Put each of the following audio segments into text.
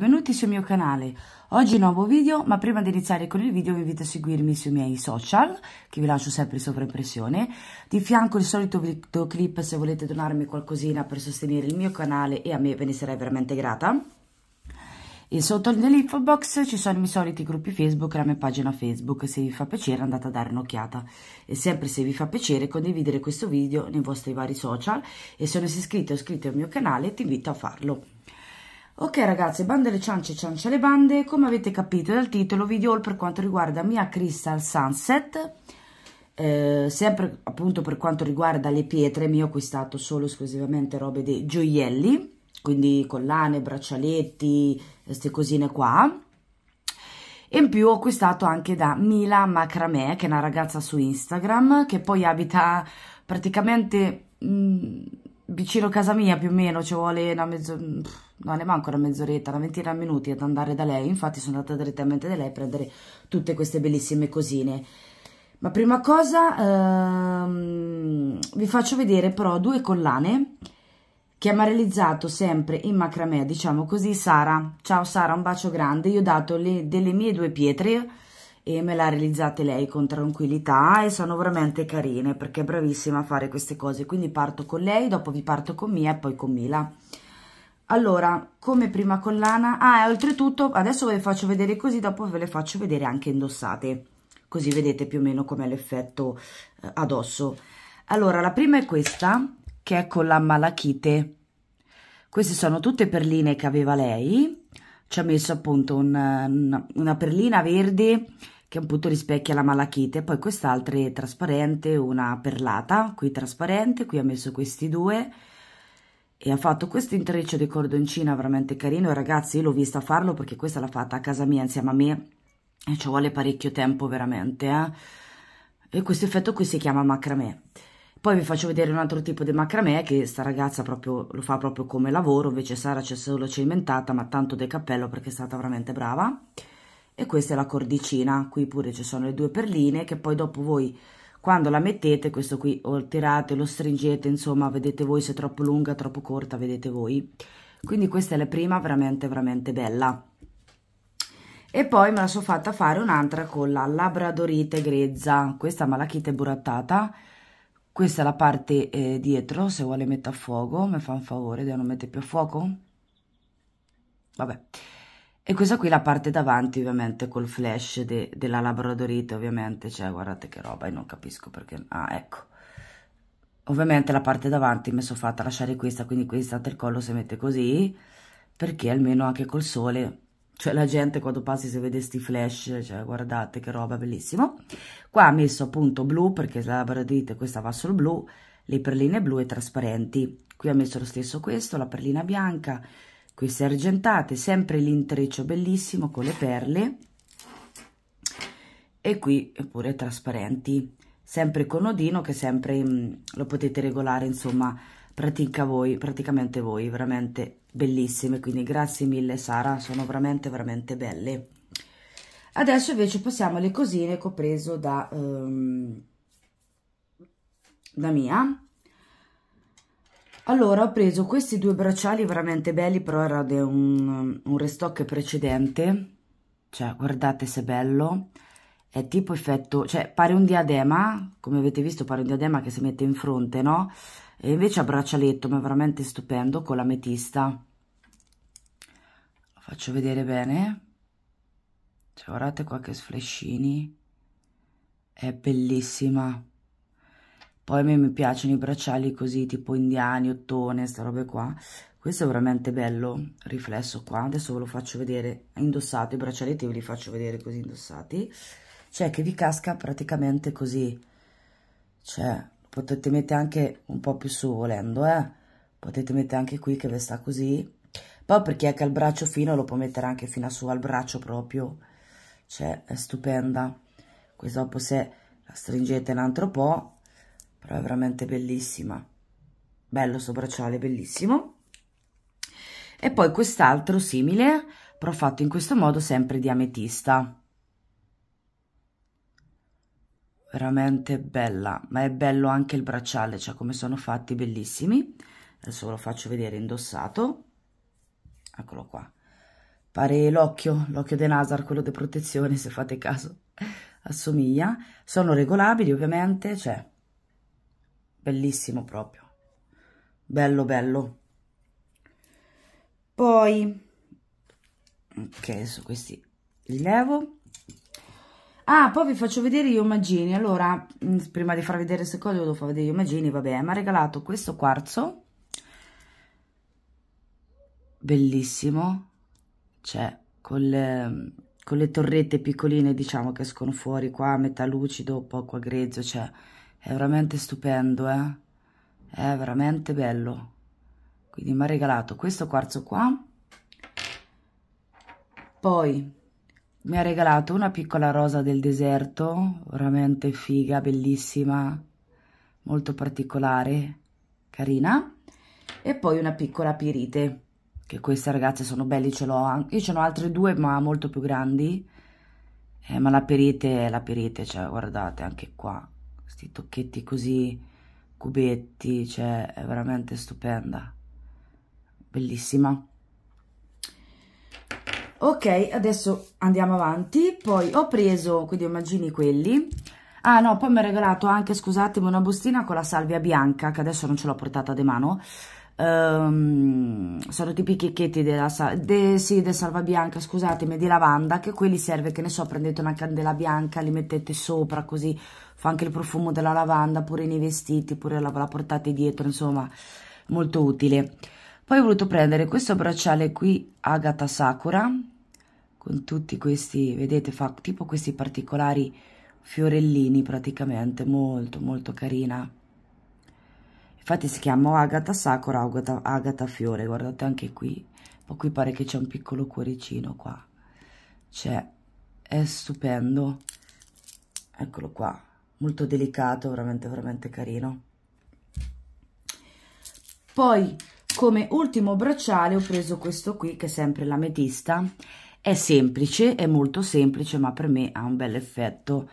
benvenuti sul mio canale. Oggi nuovo video, ma prima di iniziare con il video vi invito a seguirmi sui miei social, che vi lascio sempre sopra impressione Di fianco il solito video clip se volete donarmi qualcosina per sostenere il mio canale e a me ve ne sarei veramente grata. E sotto nell'info box ci sono i miei soliti gruppi Facebook e la mia pagina Facebook. Se vi fa piacere andate a dare un'occhiata. E sempre se vi fa piacere condividere questo video nei vostri vari social. E se non sei iscritto o iscritto al mio canale ti invito a farlo. Ok ragazzi, bande alle ciance, ciance alle bande, come avete capito dal titolo video per quanto riguarda Mia Crystal Sunset, eh, sempre appunto per quanto riguarda le pietre, mi ho acquistato solo esclusivamente robe dei gioielli, quindi collane, braccialetti, queste cosine qua, e in più ho acquistato anche da Mila Macramè, che è una ragazza su Instagram, che poi abita praticamente... Mh, mm, vicino a casa mia più o meno ci vuole una mezz'oretta, no manco una mezz'oretta, una ventina di minuti ad andare da lei, infatti sono andata direttamente da lei a prendere tutte queste bellissime cosine. Ma prima cosa ehm, vi faccio vedere però due collane che mi ha realizzato sempre in macramè, diciamo così, Sara. Ciao Sara, un bacio grande, io ho dato le, delle mie due pietre, e me le ha realizzate lei con tranquillità e sono veramente carine perché è bravissima a fare queste cose quindi parto con lei dopo vi parto con Mia e poi con Mila allora come prima collana ah e oltretutto adesso ve le faccio vedere così dopo ve le faccio vedere anche indossate così vedete più o meno com'è l'effetto eh, addosso allora la prima è questa che è con la malachite queste sono tutte perline che aveva lei ci ha messo appunto un, una perlina verde che appunto rispecchia la malachite, poi quest'altra è trasparente, una perlata, qui trasparente, qui ha messo questi due e ha fatto questo intreccio di cordoncina veramente carino e ragazzi io l'ho vista farlo perché questa l'ha fatta a casa mia insieme a me e ci vuole parecchio tempo veramente eh? e questo effetto qui si chiama macramè poi vi faccio vedere un altro tipo di macramè che sta ragazza proprio, lo fa proprio come lavoro invece Sara c'è solo cimentata ma tanto del cappello perché è stata veramente brava e questa è la cordicina qui pure ci sono le due perline che poi dopo voi quando la mettete questo qui o tirate lo stringete insomma vedete voi se è troppo lunga troppo corta vedete voi quindi questa è la prima veramente veramente bella e poi me la sono fatta fare un'altra con la labradorite grezza questa malachita malachite burattata questa è la parte eh, dietro se vuole mettere a fuoco mi fa un favore non mette più a fuoco vabbè e questa qui è la parte davanti ovviamente col flash de, della labradorite ovviamente, cioè guardate che roba e non capisco perché, ah ecco. Ovviamente la parte davanti mi sono fatta lasciare questa, quindi questa del collo si mette così, perché almeno anche col sole, cioè la gente quando passi se vede sti flash, cioè guardate che roba bellissimo. Qua ho messo appunto blu perché la labradorite questa va sul blu, le perline blu e trasparenti. Qui ho messo lo stesso questo, la perlina bianca, queste argentate, sempre l'intreccio bellissimo con le perle e qui pure trasparenti, sempre con nodino che sempre mh, mm, lo potete regolare, insomma, pratica voi, praticamente voi, veramente bellissime, quindi grazie mille Sara, sono veramente veramente belle. Adesso invece passiamo alle cosine che ho preso da, um, da mia, allora ho preso questi due bracciali veramente belli però era di un, un restock precedente cioè guardate se bello è tipo effetto cioè pare un diadema come avete visto pare un diadema che si mette in fronte no e invece a braccialetto ma è veramente stupendo con l'ametista lo faccio vedere bene cioè, guardate qua che sflescini è bellissima poi a me mi piacciono i bracciali così, tipo indiani, ottone, sta roba qua. Questo è veramente bello, riflesso qua. Adesso ve lo faccio vedere indossato, i braccialetti ve li faccio vedere così indossati. Cioè che vi casca praticamente così. Cioè, potete mettere anche un po' più su volendo, eh. Potete mettere anche qui che vi sta così. Poi per chi è che ha il braccio fino lo può mettere anche fino a su al braccio proprio. Cioè, è stupenda. Questa dopo se la stringete un altro po', però è veramente bellissima bello sopracciale bellissimo e poi quest'altro simile però fatto in questo modo sempre di ametista veramente bella ma è bello anche il bracciale cioè come sono fatti bellissimi adesso ve lo faccio vedere indossato eccolo qua pare l'occhio l'occhio di Nasar quello di protezione se fate caso assomiglia sono regolabili ovviamente cioè bellissimo proprio bello bello poi ok adesso questi li levo ah poi vi faccio vedere gli Magini allora mm, prima di far vedere queste cose devo far vedere io Magini vabbè mi ha regalato questo quarzo bellissimo cioè con le, mm, con le torrette piccoline diciamo che escono fuori qua metà lucido poco a grezzo cioè è veramente stupendo, eh? È veramente bello. Quindi mi ha regalato questo quarzo qua. Poi mi ha regalato una piccola rosa del deserto, veramente figa, bellissima, molto particolare, carina. E poi una piccola pirite, che queste ragazze sono belle, ce l'ho anche. Io ce n'ho altre due, ma molto più grandi. Eh, ma la perite è la perite, cioè guardate anche qua, questi tocchetti così, cubetti, cioè è veramente stupenda, bellissima. Ok, adesso andiamo avanti, poi ho preso, quindi immagini quelli, Ah no, poi mi ha regalato anche, scusatemi, una bustina con la salvia bianca, che adesso non ce l'ho portata di mano, Um, sono tipi chicchetti della de, sì, de salva bianca, scusatemi, di lavanda, che quelli serve, che ne so, prendete una candela bianca, li mettete sopra, così fa anche il profumo della lavanda, pure nei vestiti, pure la, la portate dietro, insomma, molto utile. Poi ho voluto prendere questo bracciale qui, Agata Sakura, con tutti questi, vedete, fa tipo questi particolari fiorellini praticamente, molto molto carina infatti si chiama Agata Sakura Agata, Agata Fiore guardate anche qui ma qui pare che c'è un piccolo cuoricino qua cioè è stupendo eccolo qua molto delicato veramente veramente carino poi come ultimo bracciale ho preso questo qui che è sempre l'ametista è semplice è molto semplice ma per me ha un bel effetto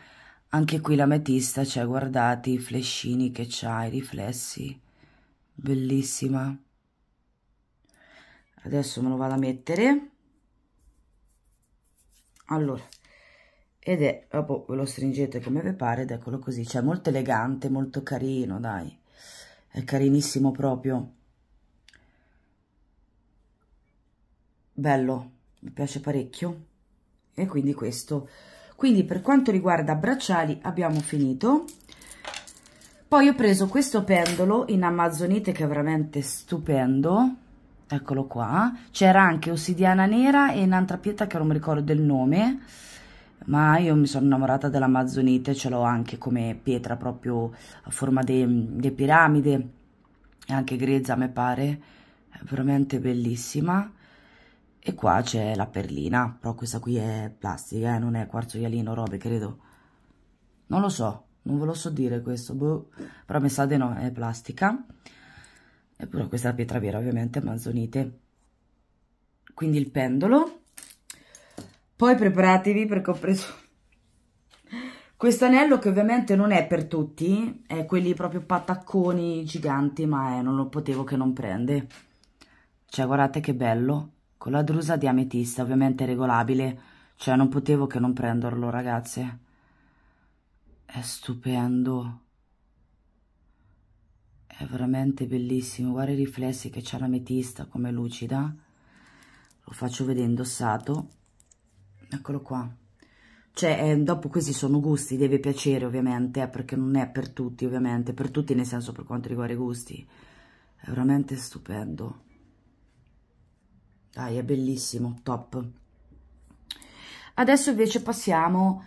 anche qui l'ametista c'è, cioè, guardate i flescini che c'ha, i riflessi. Bellissima. Adesso me lo vado a mettere. Allora, ed è, dopo ve lo stringete come vi pare ed eccolo così. Cioè, molto elegante, molto carino, dai. È carinissimo proprio. Bello, mi piace parecchio. E quindi questo quindi per quanto riguarda bracciali abbiamo finito poi ho preso questo pendolo in amazzonite che è veramente stupendo eccolo qua c'era anche ossidiana nera e un'altra pietra che non mi ricordo del nome ma io mi sono innamorata dell'amazzonite ce l'ho anche come pietra proprio a forma di piramide e anche grezza mi pare è veramente bellissima e qua c'è la perlina, però questa qui è plastica, eh? non è quarzo ialino, robe, credo. Non lo so, non ve lo so dire questo, boh. però mi sa di no, è plastica. Eppure questa è la pietra vera, ovviamente, manzonite. Quindi il pendolo. Poi preparatevi perché ho preso questo anello che ovviamente non è per tutti, è quelli proprio patacconi giganti, ma eh, non lo potevo che non prende. Cioè, guardate che bello con la drusa di ametista, ovviamente regolabile, cioè non potevo che non prenderlo, ragazze. È stupendo. È veramente bellissimo. Guarda i riflessi che c'è l'ametista, come lucida. Lo faccio vedere indossato. Eccolo qua. Cioè, eh, dopo questi sono gusti, deve piacere ovviamente, eh, perché non è per tutti ovviamente, per tutti nel senso per quanto riguarda i gusti. È veramente stupendo dai è bellissimo top adesso invece passiamo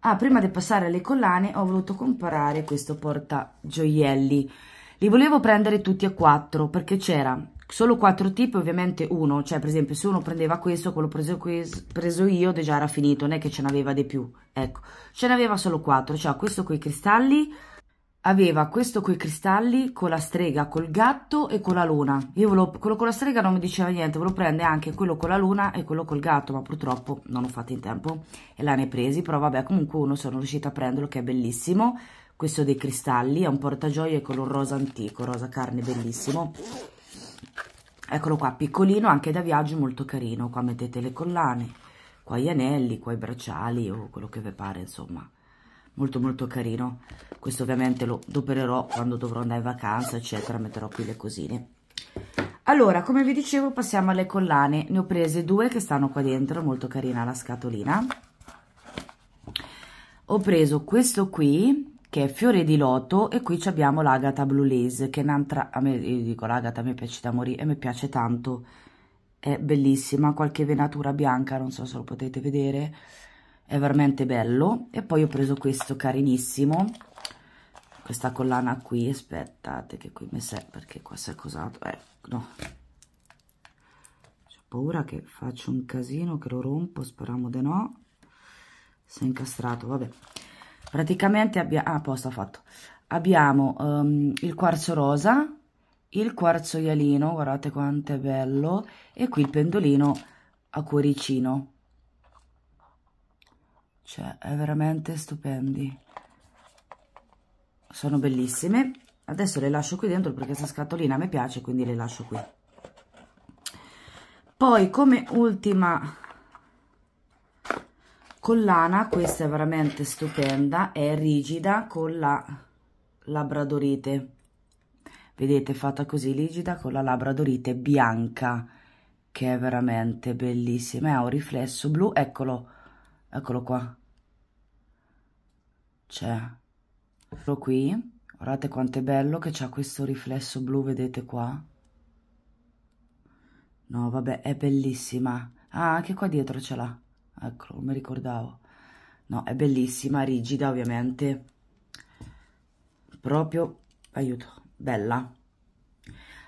ah prima di passare alle collane ho voluto comprare questo porta gioielli li volevo prendere tutti e quattro perché c'era solo quattro tipi ovviamente uno cioè per esempio se uno prendeva questo quello preso, questo, preso io già era finito non è che ce n'aveva di più ecco ce n'aveva solo quattro cioè questo con i cristalli aveva questo coi cristalli, con la strega, col gatto e con la luna. Io volevo, quello con la strega non mi diceva niente, volevo prendere anche quello con la luna e quello col gatto, ma purtroppo non ho fatto in tempo e l'hanno presi, però vabbè, comunque uno sono riuscita a prenderlo che è bellissimo. Questo dei cristalli, è un portagioie un rosa antico, rosa carne, bellissimo. Eccolo qua, piccolino, anche da viaggio molto carino. Qua mettete le collane, qua gli anelli, qua i bracciali o quello che vi pare, insomma molto molto carino questo ovviamente lo dopererò quando dovrò andare in vacanza eccetera metterò qui le cosine allora come vi dicevo passiamo alle collane ne ho prese due che stanno qua dentro molto carina la scatolina ho preso questo qui che è fiore di loto e qui abbiamo l'agata blue lace che è un'altra a me io dico l'agata mi me piace da morire e mi piace tanto è bellissima qualche venatura bianca non so se lo potete vedere è veramente bello e poi ho preso questo carinissimo questa collana qui aspettate che qui mi serve perché qua si è cosato eh, no ho paura che faccio un casino che lo rompo speriamo di no si è incastrato vabbè praticamente abbiamo ah, posto fatto abbiamo um, il quarzo rosa il quarzo ialino guardate quanto è bello e qui il pendolino a cuoricino cioè è veramente stupendi sono bellissime adesso le lascio qui dentro perché questa scatolina mi piace quindi le lascio qui poi come ultima collana questa è veramente stupenda è rigida con la labradorite vedete fatta così rigida con la labradorite bianca che è veramente bellissima ha un riflesso blu eccolo eccolo qua c'è. Eccolo qui. Guardate quanto è bello che c'ha questo riflesso blu, vedete qua? No, vabbè, è bellissima. Ah, anche qua dietro ce l'ha. Eccolo, non mi ricordavo. No, è bellissima, rigida ovviamente. Proprio, aiuto, bella.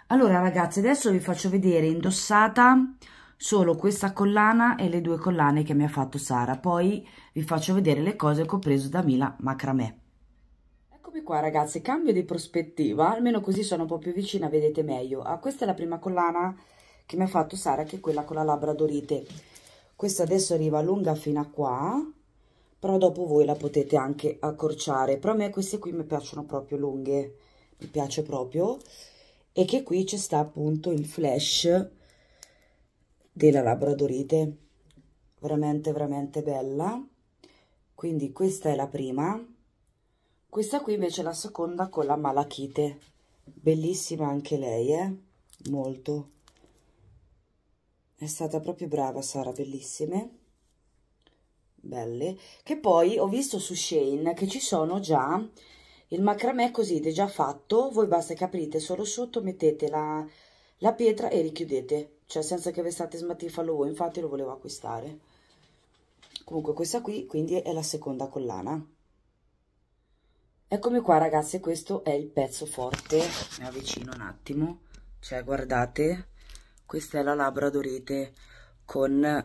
Allora ragazzi, adesso vi faccio vedere indossata solo questa collana e le due collane che mi ha fatto Sara poi vi faccio vedere le cose che ho preso da Mila Macramè Eccomi qua ragazzi, cambio di prospettiva, almeno così sono un po' più vicina, vedete meglio. Ah, questa è la prima collana che mi ha fatto Sara, che è quella con la labbra dorite. Questa adesso arriva lunga fino a qua, però dopo voi la potete anche accorciare. Però a me queste qui mi piacciono proprio lunghe, mi piace proprio. E che qui c'è sta appunto il flash della Labradorite veramente veramente bella quindi questa è la prima questa qui invece è la seconda con la malachite bellissima anche lei eh? molto è stata proprio brava Sara bellissime belle che poi ho visto su Shane che ci sono già il macramè così è già fatto voi basta che aprite solo sotto mettete la, la pietra e richiudete cioè senza che avessate smattifalo voi, infatti lo volevo acquistare. Comunque questa qui quindi è la seconda collana. Eccomi qua ragazzi, questo è il pezzo forte, mi avvicino un attimo, cioè guardate, questa è la labradorite con,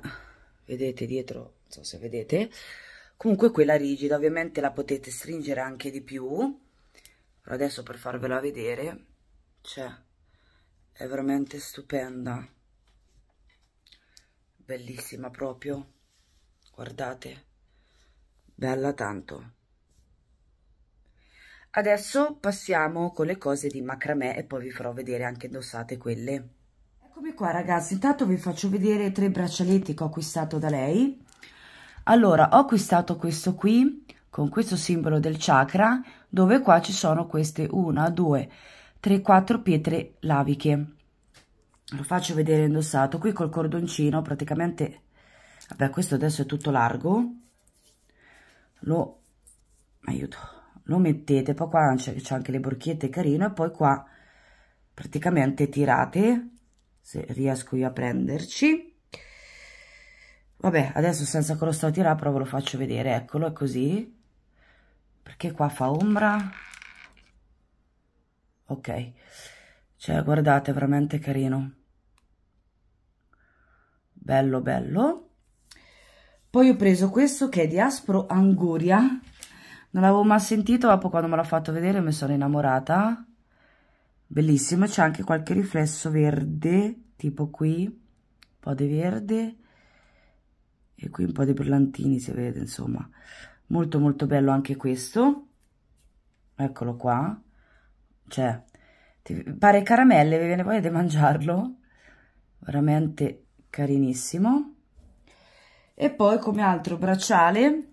vedete dietro, non so se vedete, comunque quella rigida, ovviamente la potete stringere anche di più, adesso per farvela vedere, cioè è veramente stupenda bellissima proprio guardate bella tanto adesso passiamo con le cose di macramè e poi vi farò vedere anche indossate quelle eccomi qua ragazzi intanto vi faccio vedere tre braccialetti che ho acquistato da lei allora ho acquistato questo qui con questo simbolo del chakra dove qua ci sono queste 1 2 3 4 pietre laviche lo faccio vedere indossato qui col cordoncino praticamente vabbè questo adesso è tutto largo lo aiuto lo mettete poi qua c'è anche le borchette carino e poi qua praticamente tirate se riesco io a prenderci vabbè adesso senza che lo sto a tirare però ve lo faccio vedere eccolo è così perché qua fa ombra ok cioè guardate veramente carino bello bello poi ho preso questo che è di aspro anguria non l'avevo mai sentito dopo quando me l'ha fatto vedere mi sono innamorata bellissimo c'è anche qualche riflesso verde tipo qui un po' di verde e qui un po' di brillantini si vede insomma molto molto bello anche questo eccolo qua cioè pare caramelle vi viene voglia di mangiarlo veramente carinissimo e poi come altro bracciale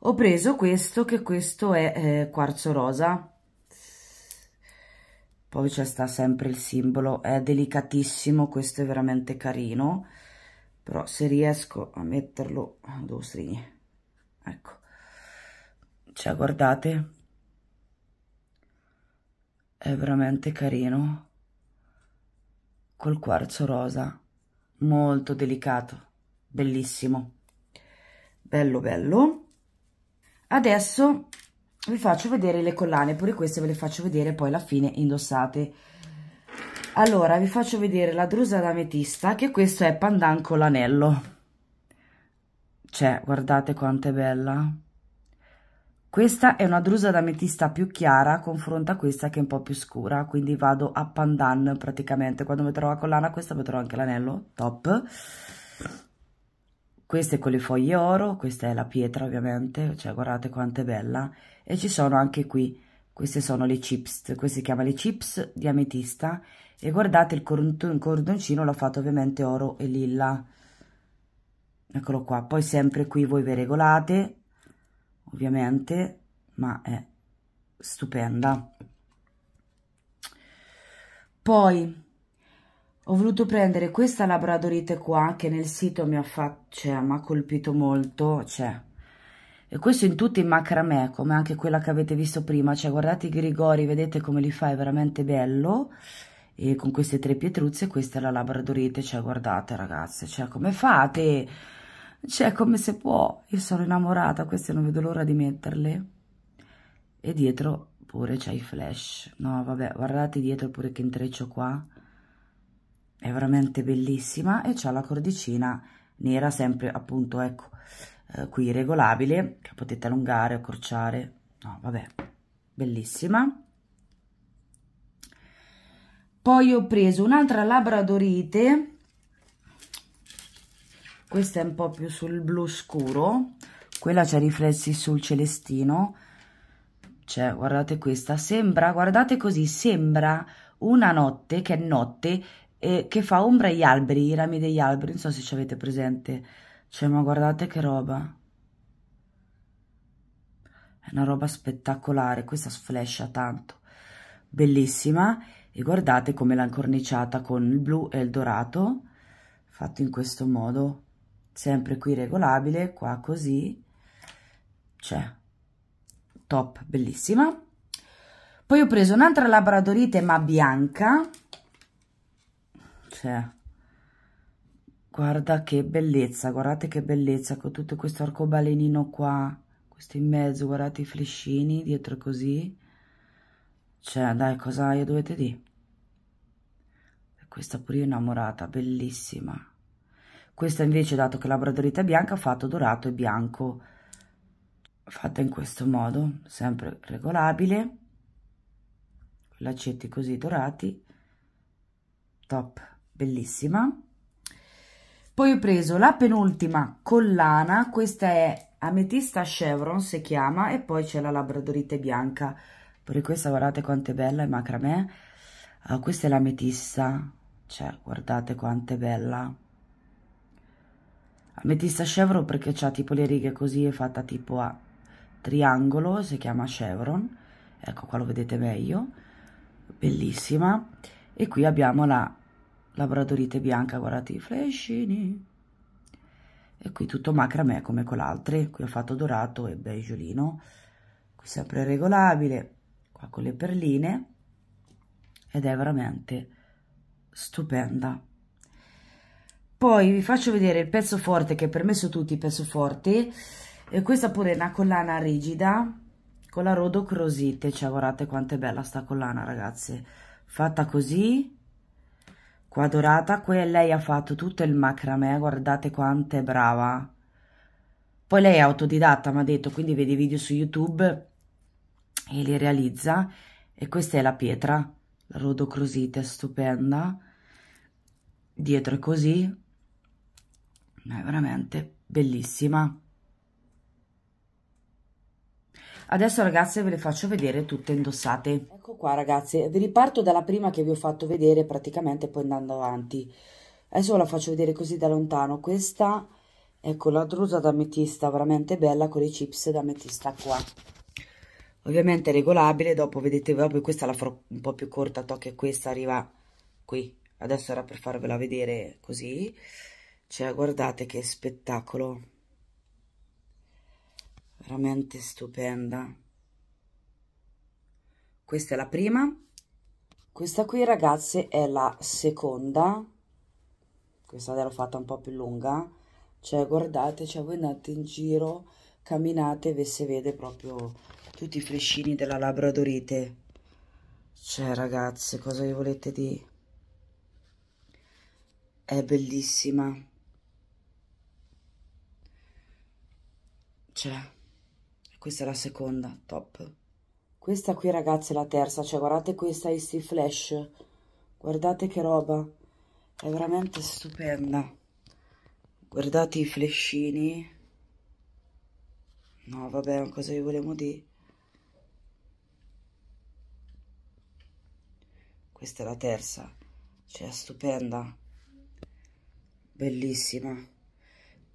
ho preso questo che questo è eh, quarzo rosa poi c'è sta sempre il simbolo è delicatissimo questo è veramente carino però se riesco a metterlo devo stringere ecco cioè guardate è veramente carino col quarzo rosa molto delicato bellissimo bello bello adesso vi faccio vedere le collane pure queste ve le faccio vedere poi alla fine indossate allora vi faccio vedere la drusa d'ametista che questo è pandan con l'anello cioè guardate quanto è bella questa è una drusa d'ametista più chiara, confronta questa che è un po' più scura, quindi vado a pandan praticamente. Quando metterò la collana questa metterò anche l'anello, top. Questa è con le foglie oro, questa è la pietra ovviamente, cioè guardate quanto è bella. E ci sono anche qui, queste sono le chips, queste si chiama le chips di ametista. E guardate il cordoncino l'ho fatto ovviamente oro e lilla. Eccolo qua, poi sempre qui voi ve regolate, ovviamente, ma è stupenda. Poi ho voluto prendere questa labradorite qua che nel sito mi ha fatto, cioè, mi ha colpito molto, cioè. E questo in tutti in macramè, come anche quella che avete visto prima, cioè guardate i grigori, vedete come li fa, è veramente bello. E con queste tre pietruzze, questa è la labradorite, cioè guardate ragazze, cioè come fate? Cioè, come se può, io sono innamorata, queste non vedo l'ora di metterle. E dietro pure c'è i flash. No, vabbè, guardate dietro pure che intreccio qua. È veramente bellissima e c'è la cordicina nera, sempre appunto, ecco, eh, qui regolabile, che potete allungare, accorciare. No, vabbè, bellissima. Poi ho preso un'altra labradorite questa è un po' più sul blu scuro quella c'ha riflessi sul celestino cioè guardate questa sembra guardate così sembra una notte che è notte e che fa ombra agli alberi i rami degli alberi non so se ci avete presente cioè ma guardate che roba è una roba spettacolare questa sflescia tanto bellissima e guardate come l'ha incorniciata con il blu e il dorato fatto in questo modo sempre qui regolabile, qua così, cioè, top, bellissima. Poi ho preso un'altra labradorite ma bianca, cioè, guarda che bellezza, guardate che bellezza con tutto questo arcobalenino qua, questo in mezzo, guardate i flescini dietro così, cioè, dai, cosa io dovete dire? Questa pure innamorata, bellissima questa invece dato che la brodolita bianca ha fatto dorato e bianco fatta in questo modo sempre regolabile lacetti così dorati top bellissima poi ho preso la penultima collana questa è ametista chevron si chiama e poi c'è la labradorite bianca pure questa guardate quanto è bella è macramè uh, questa è l'ametista cioè guardate quanto è bella Ametista Chevron perché ha tipo le righe così, è fatta tipo a triangolo, si chiama Chevron, ecco qua lo vedete meglio, bellissima. E qui abbiamo la labradorite bianca, guardate i flashini. E qui tutto macramè come con l'altro, qui ho fatto dorato e beigiolino. Qui sempre regolabile, qua con le perline ed è veramente stupenda. Poi vi faccio vedere il pezzo forte che è permesso tutti, il pezzo forte. E questa pure è una collana rigida con la Rodoc Rosite. Cioè guardate quanto è bella sta collana ragazze. Fatta così, quadrata Qui lei ha fatto tutto il macrame guardate quanto è brava. Poi lei è autodidatta, mi ha detto, quindi vede i video su YouTube e li realizza. E questa è la pietra, la Rodocrosite, stupenda. Dietro è così, è veramente bellissima adesso ragazze ve le faccio vedere tutte indossate ecco qua ragazze vi riparto dalla prima che vi ho fatto vedere praticamente poi andando avanti adesso ve la faccio vedere così da lontano questa ecco la drusa d'ametista veramente bella con i chips d'ametista qua ovviamente regolabile dopo vedete proprio questa la farò un po' più corta tocca e questa arriva qui adesso era per farvela vedere così cioè, guardate che spettacolo. Veramente stupenda. Questa è la prima. Questa qui, ragazze, è la seconda. Questa l'ho fatta un po' più lunga. Cioè, guardate, cioè, voi andate in giro, camminate e si vede proprio tutti i frescini della labradorite. Cioè, ragazze, cosa vi volete dire? È bellissima. farcela. Questa è la seconda, top. Questa qui ragazzi è la terza, cioè guardate questa IC Flash. Guardate che roba. È veramente stupenda. Guardate i flescini. No, vabbè, cosa vi volevo dire? Questa è la terza. Cioè, stupenda. Bellissima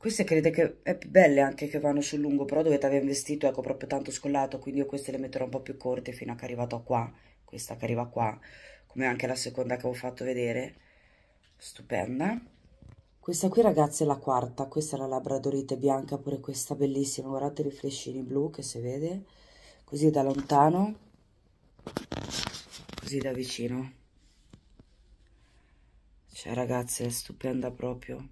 queste credo che è belle anche che vanno sul lungo, però dovete aver vestito ecco proprio tanto scollato, quindi io queste le metterò un po' più corte fino a che è arrivato qua, questa che arriva qua, come anche la seconda che avevo fatto vedere, stupenda. Questa qui ragazzi è la quarta, questa è la labradorite bianca, pure questa bellissima, guardate i riflessini blu che si vede, così da lontano, così da vicino. Cioè ragazze è stupenda proprio.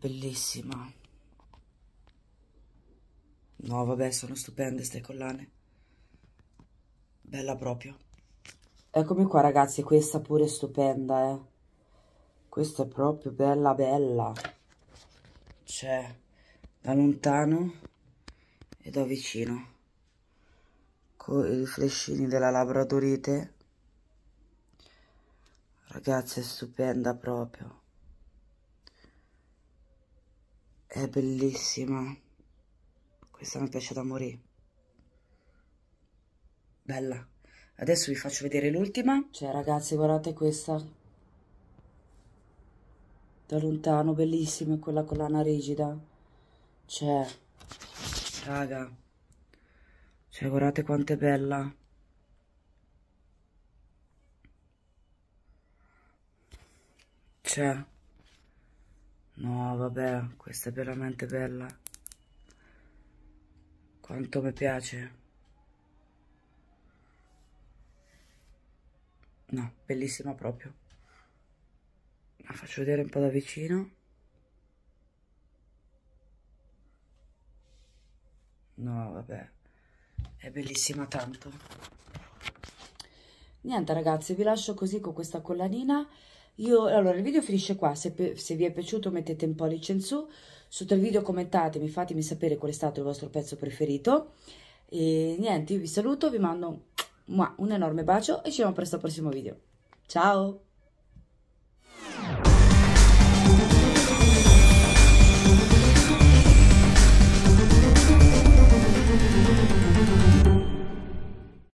bellissima. No, vabbè, sono stupende queste collane. Bella proprio. Eccomi qua, ragazzi, questa pure è stupenda, eh. Questa è proprio bella, bella. Cioè, da lontano e da vicino. Con i flescini della Labradorite. Ragazzi, è stupenda proprio. è bellissima questa mi piace da morire bella adesso vi faccio vedere l'ultima cioè ragazzi guardate questa da lontano bellissima quella con lana rigida cioè raga cioè guardate quanto è bella cioè No, vabbè, questa è veramente bella. Quanto mi piace. No, bellissima proprio. La faccio vedere un po' da vicino. No, vabbè. È bellissima tanto. Niente ragazzi, vi lascio così con questa collanina. Io, allora, il video finisce qua, se, se vi è piaciuto mettete un pollice in su, sotto il video commentatemi, fatemi sapere qual è stato il vostro pezzo preferito, e niente, io vi saluto, vi mando un enorme bacio e ci vediamo presto al prossimo video. Ciao!